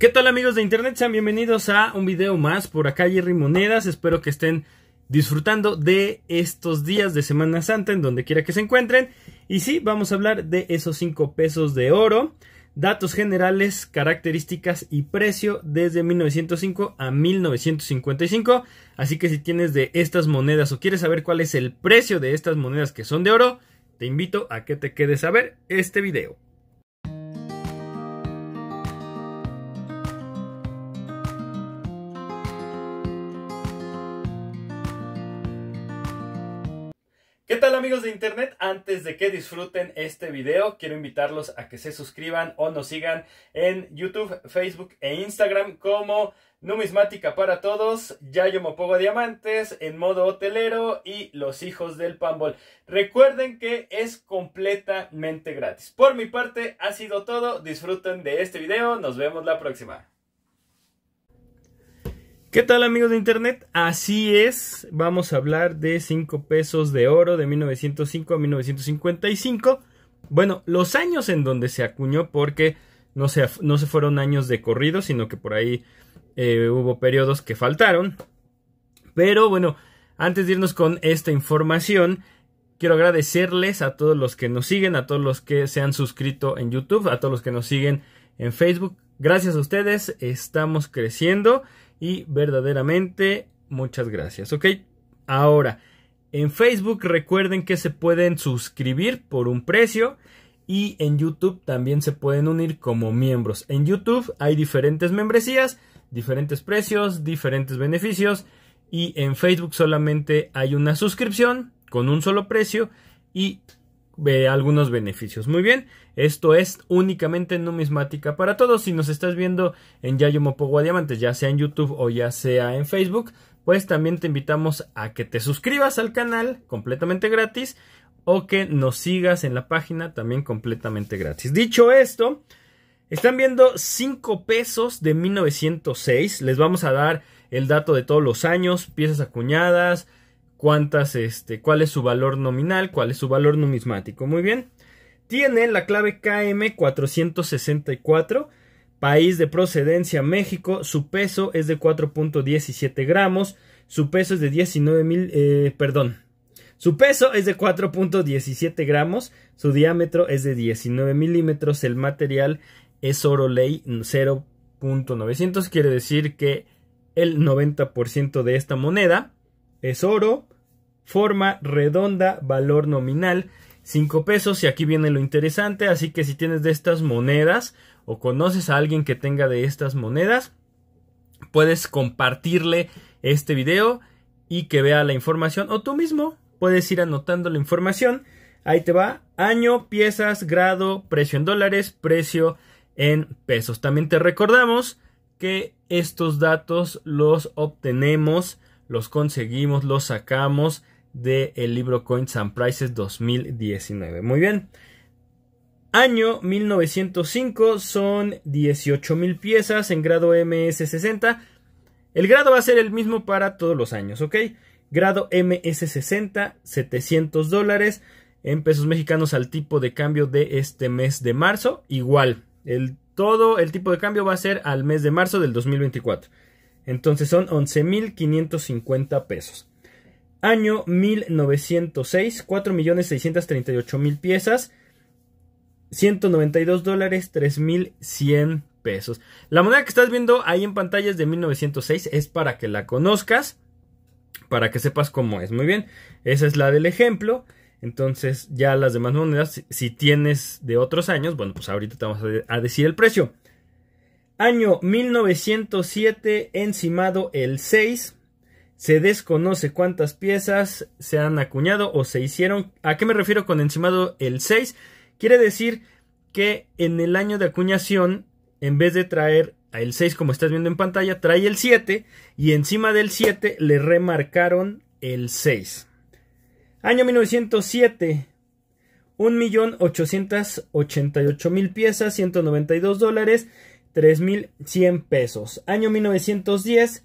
¿Qué tal amigos de internet? Sean bienvenidos a un video más por acá Jerry Monedas. Espero que estén disfrutando de estos días de Semana Santa en donde quiera que se encuentren. Y sí, vamos a hablar de esos 5 pesos de oro, datos generales, características y precio desde 1905 a 1955. Así que si tienes de estas monedas o quieres saber cuál es el precio de estas monedas que son de oro, te invito a que te quedes a ver este video. amigos de internet, antes de que disfruten este video, quiero invitarlos a que se suscriban o nos sigan en YouTube, Facebook e Instagram como Numismática para Todos, Yayo Mopogo Diamantes, En Modo Hotelero y Los Hijos del Pambol. Recuerden que es completamente gratis. Por mi parte ha sido todo, disfruten de este video, nos vemos la próxima. ¿Qué tal amigos de internet? Así es, vamos a hablar de 5 pesos de oro de 1905 a 1955. Bueno, los años en donde se acuñó porque no se, no se fueron años de corrido, sino que por ahí eh, hubo periodos que faltaron. Pero bueno, antes de irnos con esta información, quiero agradecerles a todos los que nos siguen, a todos los que se han suscrito en YouTube, a todos los que nos siguen en Facebook. Gracias a ustedes, estamos creciendo y verdaderamente, muchas gracias, ¿ok? Ahora, en Facebook recuerden que se pueden suscribir por un precio y en YouTube también se pueden unir como miembros. En YouTube hay diferentes membresías, diferentes precios, diferentes beneficios y en Facebook solamente hay una suscripción con un solo precio y ve algunos beneficios. Muy bien, esto es únicamente numismática para todos. Si nos estás viendo en Yayo Mopogua Diamantes, ya sea en YouTube o ya sea en Facebook, pues también te invitamos a que te suscribas al canal completamente gratis o que nos sigas en la página también completamente gratis. Dicho esto, están viendo 5 pesos de 1906. Les vamos a dar el dato de todos los años, piezas acuñadas, cuántas, este, cuál es su valor nominal, cuál es su valor numismático. Muy bien. Tiene la clave KM464, país de procedencia México, su peso es de 4.17 gramos, su peso es de 19 mil, eh, perdón, su peso es de 4.17 gramos, su diámetro es de 19 milímetros, el material es oro ley 0.900, quiere decir que el 90% de esta moneda es oro forma redonda, valor nominal, 5 pesos y aquí viene lo interesante, así que si tienes de estas monedas o conoces a alguien que tenga de estas monedas, puedes compartirle este video y que vea la información o tú mismo puedes ir anotando la información. Ahí te va año, piezas, grado, precio en dólares, precio en pesos. También te recordamos que estos datos los obtenemos, los conseguimos, los sacamos del libro Coins and Prices 2019. Muy bien. Año 1905 son 18.000 piezas en grado MS60. El grado va a ser el mismo para todos los años, ¿ok? Grado MS60, 700 dólares en pesos mexicanos al tipo de cambio de este mes de marzo. Igual, el, todo el tipo de cambio va a ser al mes de marzo del 2024. Entonces son 11.550 pesos. Año 1906, 4.638.000 piezas, 192 dólares, 3.100 pesos. La moneda que estás viendo ahí en pantalla es de 1906, es para que la conozcas, para que sepas cómo es. Muy bien, esa es la del ejemplo. Entonces ya las demás monedas, si tienes de otros años, bueno, pues ahorita te vamos a decir el precio. Año 1907, encimado el 6, se desconoce cuántas piezas se han acuñado o se hicieron. ¿A qué me refiero con encimado el 6? Quiere decir que en el año de acuñación, en vez de traer el 6 como estás viendo en pantalla, trae el 7 y encima del 7 le remarcaron el 6. Año 1907, 1.888.000 piezas, 192 dólares, 3.100 pesos. Año 1910,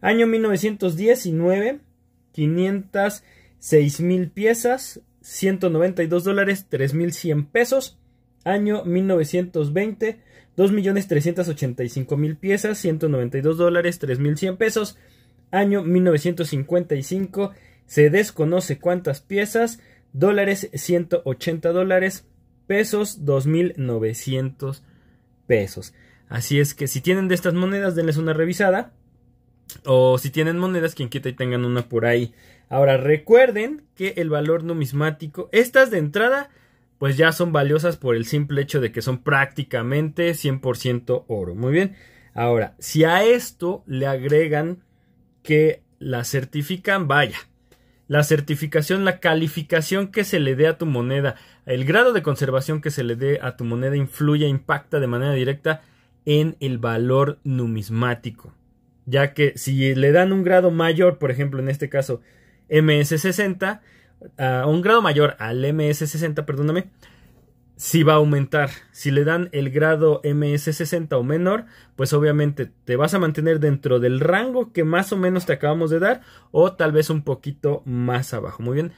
Año 1919, 506 mil piezas, 192 dólares, 3.100 pesos. Año 1920, 2.385.000 piezas, 192 dólares, 3.100 pesos. Año 1955, se desconoce cuántas piezas, dólares, 180 dólares, pesos, 2.900 pesos. Así es que si tienen de estas monedas, denles una revisada. O si tienen monedas, quien quita y tengan una por ahí. Ahora recuerden que el valor numismático, estas de entrada, pues ya son valiosas por el simple hecho de que son prácticamente 100% oro. Muy bien. Ahora, si a esto le agregan que la certifican, vaya. La certificación, la calificación que se le dé a tu moneda, el grado de conservación que se le dé a tu moneda influye, impacta de manera directa en el valor numismático ya que si le dan un grado mayor, por ejemplo, en este caso MS60, un grado mayor al MS60, perdóname, si va a aumentar. Si le dan el grado MS60 o menor, pues obviamente te vas a mantener dentro del rango que más o menos te acabamos de dar o tal vez un poquito más abajo. Muy bien.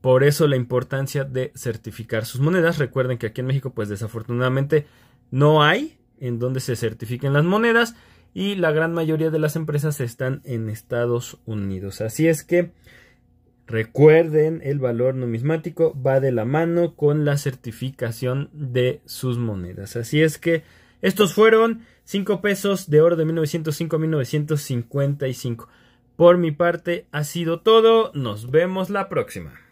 Por eso la importancia de certificar sus monedas. Recuerden que aquí en México pues desafortunadamente no hay en donde se certifiquen las monedas y la gran mayoría de las empresas están en Estados Unidos. Así es que recuerden el valor numismático va de la mano con la certificación de sus monedas. Así es que estos fueron 5 pesos de oro de 1905 a 1955. Por mi parte ha sido todo. Nos vemos la próxima.